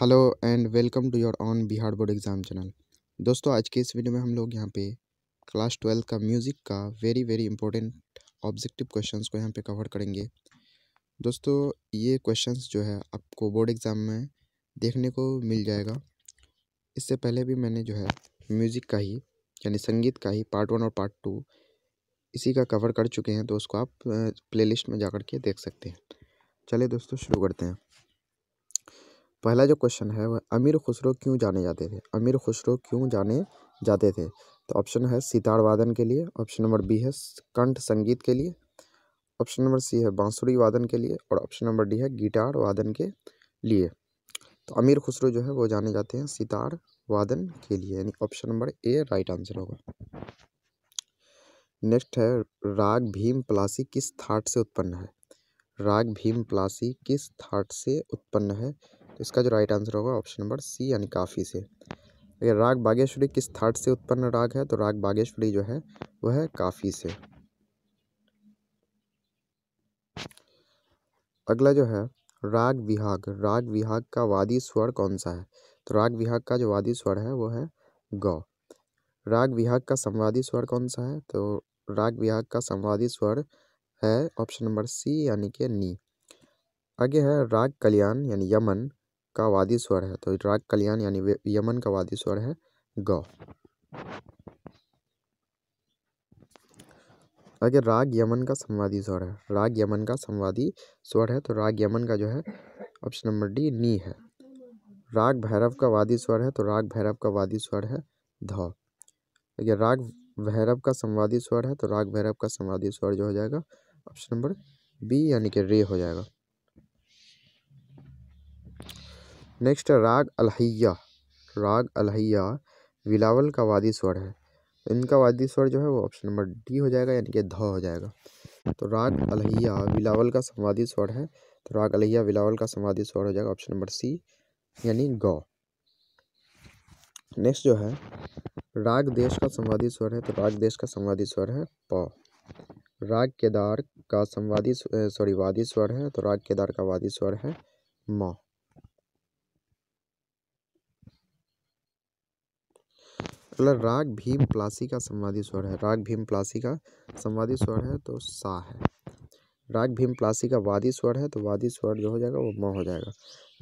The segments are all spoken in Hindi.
hello and welcome to your on Bihar board exam channel दोस्तों आज के इस वीडियो में हम लोग यहाँ पे क्लास ट्वेल्थ का म्यूज़िक का very very important objective questions को यहाँ पे कवर करेंगे दोस्तों ये क्वेश्चंस जो है आपको बोर्ड एग्ज़ाम में देखने को मिल जाएगा इससे पहले भी मैंने जो है म्यूज़िक का ही यानी संगीत का ही पार्ट वन और पार्ट टू इसी का कवर कर चुके हैं तो उसको आप प्ले में जा के देख सकते हैं चलिए दोस्तों शुरू करते हैं पहला जो क्वेश्चन है वह अमीर खुसरो क्यों जाने जाते थे अमीर खुसरो क्यों जाने जाते थे तो ऑप्शन है सितार वादन के लिए ऑप्शन नंबर बी है कंठ संगीत के लिए ऑप्शन नंबर सी है बांसुरी वादन के लिए और ऑप्शन नंबर डी है गिटार वादन के लिए तो अमीर खुसरो जो है वो जाने जाते हैं सितार वादन के लिए यानी option number A right answer होगा नेक्स्ट है राग भीम प्लासी किस थाट से उत्पन्न है राग भीम प्लासी किस थाट से उत्पन्न है तो इसका जो राइट आंसर होगा ऑप्शन नंबर सी यानी काफ़ी से अगर राग बागेश्वरी किस थाट से उत्पन्न राग है तो राग बागेश्वरी जो है वह है काफ़ी से अगला जो है राग विहाग राग विहाग का वादी स्वर कौन सा है तो राग विहाग का जो वादी स्वर है वो है गौ राग विहाग का संवादी स्वर कौन सा है तो राग विहाग का संवादी स्वर है ऑप्शन नंबर सी यानी कि नी आगे है राग कल्याण यानी यमन का वादी स्वर है तो राग कल्याण यानी यमन का वादी स्वर है ग अगर राग यमन का संवादी स्वर है राग यमन का संवादी स्वर है तो राग यमन का जो है ऑप्शन नंबर डी नी है राग भैरव का वादी स्वर है तो राग भैरव का वादी स्वर है ध अगर राग भैरव का संवादी स्वर है तो राग भैरव का संवादी स्वर जो हो जाएगा ऑप्शन नंबर बी यानी कि रे हो जाएगा नेक्स्ट है राग अलहिया राग अलहिया बिलावल का वादी स्वर है इनका वादी स्वर जो है वो ऑप्शन नंबर डी हो जाएगा यानी कि ध हो जाएगा तो राग अलहैया बिलावल का संवादी स्वर है तो राग अलहिया बिलावल का संवादी स्वर हो जाएगा ऑप्शन नंबर सी यानी गौ नेक्स्ट जो है राग देश का संवादी स्वर है तो राग देश का संवादी स्वर है प राग केदार का संवादी सॉरी वादी स्वर है तो राग केदार का वादी स्वर है म मतलब राग भीम प्लासी का संवादी स्वर है राग भीम प्लासी का संवादी स्वर है तो सा है राग भीम प्लासी का वादी स्वर है तो वादी स्वर जो हो जाएगा वो म हो जाएगा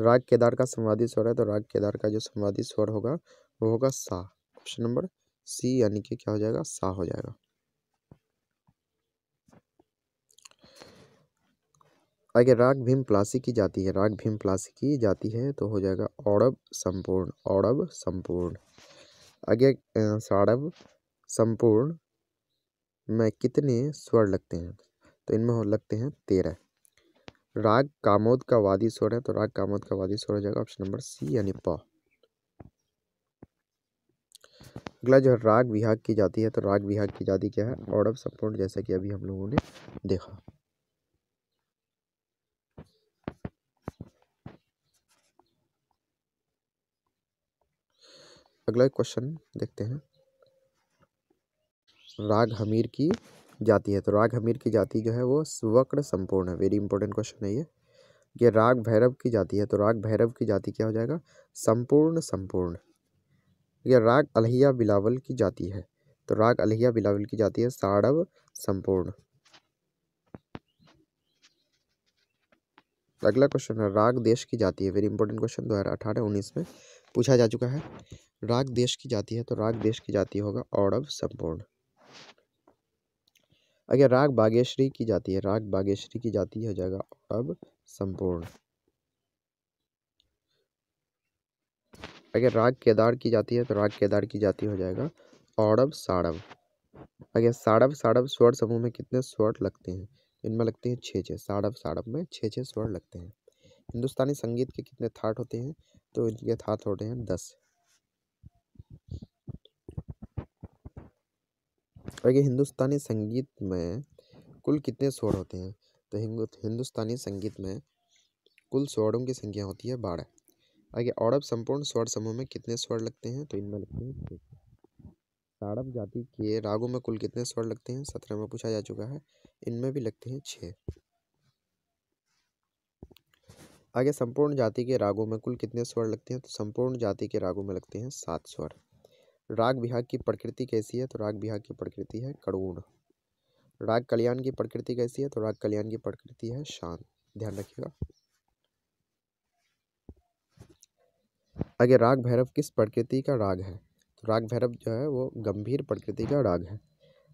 राग केदार का संवादी स्वर है तो राग केदार का जो संवादी स्वर होगा वो होगा सा ऑप्शन नंबर सी यानी कि क्या हो जाएगा सा हो जाएगा आगे राग भीम प्लासी की जाती है राग भीम प्लासी की जाती है तो हो जाएगा औरब संपूर्ण औरब संपूर्ण आगे साढ़ संपूर्ण में कितने स्वर लगते हैं तो इनमें लगते हैं तेरह राग कामोद का वादी स्वर है तो राग कामोद का वादी स्वर हो जाएगा ऑप्शन नंबर सी यानी प अगला जो राग विहाग की जाती है तो राग विहाग की जाती क्या है औरव संपूर्ण जैसा कि अभी हम लोगों ने देखा अगला क्वेश्चन देखते हैं राग हमीर की जाति है तो राग हमीर की जाति जो है वो स्वक्र संपूर्ण है वेरी इंपॉर्टेंट क्वेश्चन है ये ये राग भैरव की जाति है तो राग भैरव की जाति क्या हो जाएगा संपूर्ण संपूर्ण ये राग अलहिया बिलावल की जाति है तो राग अलहिया बिलावल की जाति है साड़व संपूर्ण अगला क्वेश्चन है राग देश की जाति है वेरी इंपॉर्टेंट क्वेश्चन दो हज़ार अठारह उन्नीस में पूछा जा चुका है राग देश की जाति है तो राग देश की जाति होगा औरव संपूर्ण अगर राग बागेश्वरी की जाती है राग बागेश्वरी की जाति हो जाएगा औरव संपूर्ण अगर राग केदार की जाती है तो राग केदार की जाति हो जाएगा औरव साड़व अगर साड़व साड़व स्वर समूह में कितने स्वर लगते हैं इनमें लगते हैं छः छः साड़व साड़व में छः छः स्वर लगते हैं हिंदुस्तानी संगीत के कितने थाट होते हैं तो ये था थोड़े हैं दस आगे हिंदुस्तानी संगीत में कुल कितने स्वर होते हैं तो हिंदुस्तानी संगीत में कुल स्वरों की संख्या होती है बारह आगे औरब संपूर्ण स्वर समूह में कितने स्वर लगते हैं तो इनमें लगते हैं साड़ब जाति के रागों में कुल कितने स्वर लगते हैं सत्रह में पूछा जा चुका है इनमें भी लगते हैं छः आगे संपूर्ण जाति के रागों में कुल कितने स्वर लगते हैं तो संपूर्ण जाति के रागों में लगते हैं सात स्वर राग विभाग की प्रकृति कैसी है तो राग विभाग की प्रकृति है करुण राग कल्याण की प्रकृति कैसी है तो राग कल्याण की प्रकृति है शांत ध्यान रखिएगा आगे राग भैरव किस प्रकृति का राग है तो राग भैरव जो है वो गंभीर प्रकृति का राग है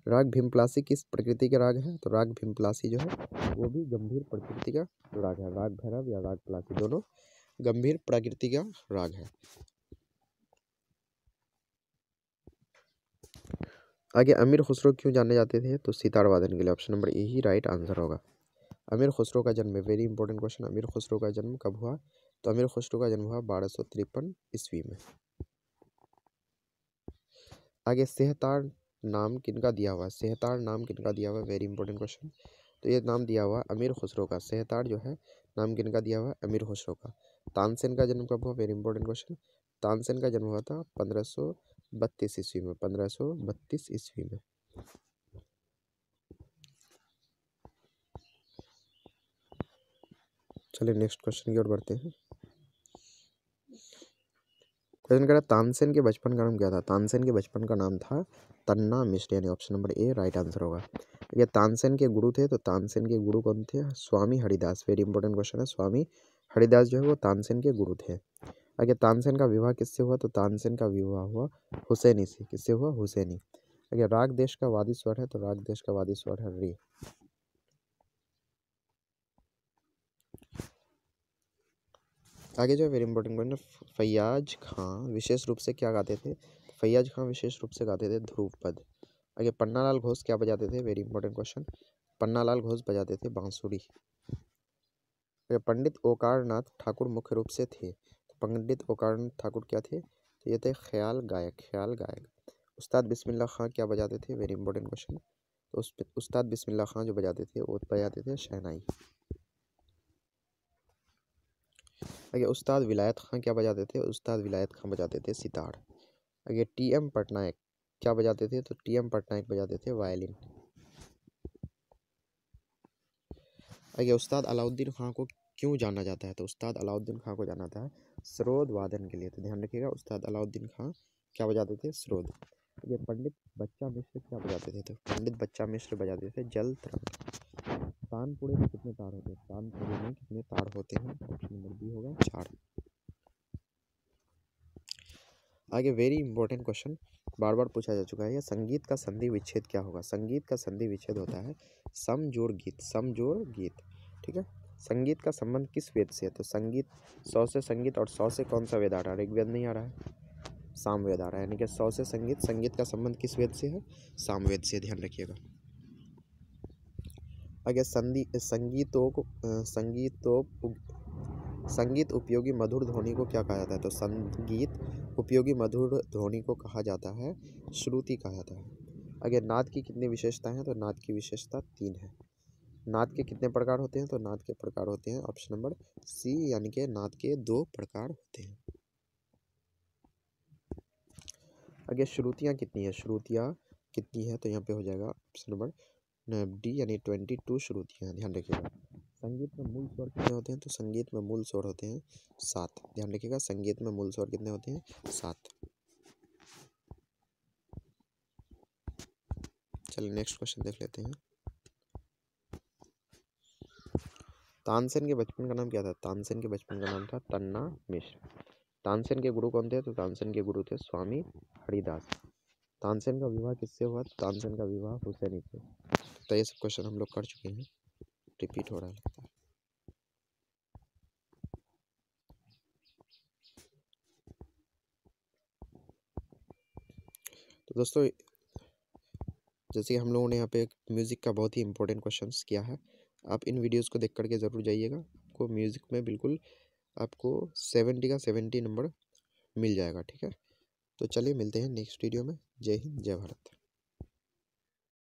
राग भीमप्लासी किस प्रकृति का राग है तो राग भीमप्लासी जो है वो भी गंभीर प्रकृति का राग है राग भैरव या राग प्लासी दोनों गंभीर प्रकृति का राग है आगे अमीर खुसरो क्यों जाने जाते थे तो सितार वादन के लिए ऑप्शन नंबर ए ही राइट आंसर होगा अमीर खुसरो का जन्म वेरी इंपॉर्टेंट क्वेश्चन अमीर खुसरो का जन्म कब हुआ तो अमीर खुसरो का जन्म हुआ बारह सौ तिरपन ईस्वी में आगे सेहतार नाम किनका दिया हुआ है सेहतार नाम किनका दिया हुआ है वेरी इंपॉर्टेंट क्वेश्चन तो ये नाम दिया हुआ अमीर खुसरो का सेहताड़ जो है नाम किनका दिया हुआ अमीर खुसरो का तानसेन का जन्म कब हुआ वेरी इंपॉर्टेंट क्वेश्चन तानसेन का जन्म हुआ था पंद्रह सौ बत्तीस ईस्वी में पंद्रह सौ बत्तीस ईस्वी में चलिए नेक्स्ट क्वेश्चन की ओर बढ़ते हैं प्रश्न कह रहा तानसेन के बचपन का नाम क्या था तानसेन के बचपन का नाम था तन्ना मिश्र यानी option number A right answer होगा ये तानसेन के गुरु थे तो तानसेन के गुरु कौन थे Swami Haridas very important question है स्वामी हरिदास जो है वो तानसेन के गुरु थे आगे तानसेन का विवाह किससे हुआ तो तानसेन का विवाह हुआ हुसैनी से किससे हुआ हुसैनी आगे राग देश का वादी स्वर है तो राग देश का वादी स्वर है रे आगे जो है very important point Faiyaz Khan विशेष रूप से क्या गाते थे फैयाज खां विशेष रूप से गाते थे ध्रुवपद आगे पन्नालाल घोष क्या बजाते थे very important question Pannalal Ghosh बजाते थे बांसुरी पंडित ओकारनाथ ठाकुर मुख्य रूप से थे तो पंडित ओकारनाथ ठाकुर क्या थे तो ये थे ख्याल गायक ख्याल गायक उस्ताद बिस्मिल्ला खां क्या बजाते थे वेरी इंपॉर्टेंट क्वेश्चन तो उस्ताद बिस्मिल्ला खां जो बजाते थे वो बजाते थे शहनाई आगे उस्ताद विलायत खां क्या बजाते थे उस्ताद विलायत खां बजाते थे सितार आगे टी एम पटनायक क्या बजाते थे तो टी एम पटनायक बजाते थे वायलिन आगे उस्ताद अलाउद्दीन खां को क्यों जाना जाता है तो उस्ताद अलाउद्दीन खां को जाना जाता है स्रोद वादन के लिए तो ध्यान रखिएगा उस्ताद अलाउद्दीन खां क्या बजाते थे स्रोद ये पंडित बच्चा मिश्र क्या बजाते थे तो पंडित बच्चा मिश्र बजाते थे जल तरंग तानपुरे में कितने तार होते हैं तानपुरे में कितने तार होते हैं ऑप्शन नंबर बी होगा चार आगे वेरी इंपॉर्टेंट क्वेश्चन बार बार पूछा जा चुका है या संगीत का संधि विच्छेद क्या होगा संगीत का संधि विच्छेद होता है सम जोड़ गीत सम जोड़ गीत ठीक है संगीत का संबंध किस वेद से है तो संगीत सौ से संगीत और सौ से कौन सा वेद आ रहा है ऋग्वेद नहीं आ रहा है सामवेद आ रहा है यानी कि सौ से संगीत संगीत का संबंध किस वेद से है सामवेद से ध्यान रखिएगा ಹಾಗೆ संधि संगीतों को संगीतों संगीत उपयोगी मधुर ध्वनि को क्या कहा जाता है तो संगीत उपयोगी मधुर ध्वनि को कहा जाता है श्रुति कहा जाता है अगर नाद की कितनी विशेषताएं हैं तो नाद की विशेषता तीन है नाद के कितने प्रकार होते हैं तो नाद के प्रकार होते हैं ऑप्शन नंबर सी यानी कि नाद के दो प्रकार होते हैं अगर श्रुतियाँ कितनी है श्रुतियाँ कितनी है तो यहाँ पे हो जाएगा ऑप्शन नंबर डी यानी ट्वेंटी टू शुरू हैं ध्यान रखिएगा संगीत में मूल स्वर कितने होते हैं तो संगीत में मूल स्वर होते हैं सात ध्यान रखिएगा संगीत में मूल स्वर कितने होते हैं सात चलिए नेक्स्ट क्वेश्चन देख लेते हैं तानसेन के बचपन का नाम क्या था तानसेन के बचपन का नाम था तन्ना मिश्र तानसेन के गुरु कौन थे तो तानसेन के गुरु थे स्वामी हरिदास तानसेन का विवाह किससे हुआ तानसेन का विवाह हुसैनी से लगता है ये सब क्वेश्चन हम लोग कर चुके हैं रिपीट हो रहा लगता है तो दोस्तों जैसे कि हम लोगों ने यहाँ पे म्यूज़िक का बहुत ही इम्पोर्टेंट क्वेश्चन किया है आप इन वीडियोज़ को देख करके ज़रूर जाइएगा आपको म्यूज़िक में बिल्कुल आपको सेवेंटी का सेवेंटी नंबर मिल जाएगा ठीक है तो चलिए मिलते हैं नेक्स्ट वीडियो में जय हिंद जय भारत